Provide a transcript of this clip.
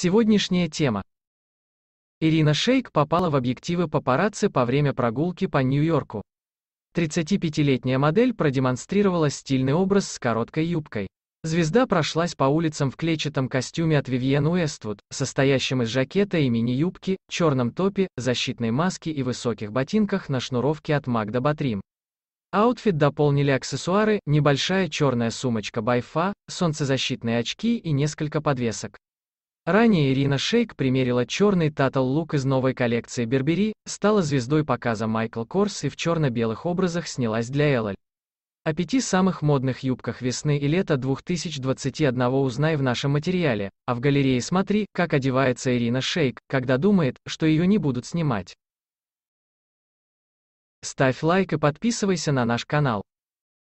Сегодняшняя тема. Ирина Шейк попала в объективы папарацци по время прогулки по Нью-Йорку. 35-летняя модель продемонстрировала стильный образ с короткой юбкой. Звезда прошлась по улицам в клетчатом костюме от Вивьен Уэствуд, состоящем из жакета и мини-юбки, черном топе, защитной маске и высоких ботинках на шнуровке от Магда Батрим. Аутфит дополнили аксессуары, небольшая черная сумочка байфа, солнцезащитные очки и несколько подвесок. Ранее Ирина Шейк примерила черный татл-лук из новой коллекции Бербери, стала звездой показа Майкл Корс и в черно-белых образах снялась для Эллаль. О пяти самых модных юбках весны и лета 2021 узнай в нашем материале, а в галерее смотри, как одевается Ирина Шейк, когда думает, что ее не будут снимать. Ставь лайк и подписывайся на наш канал.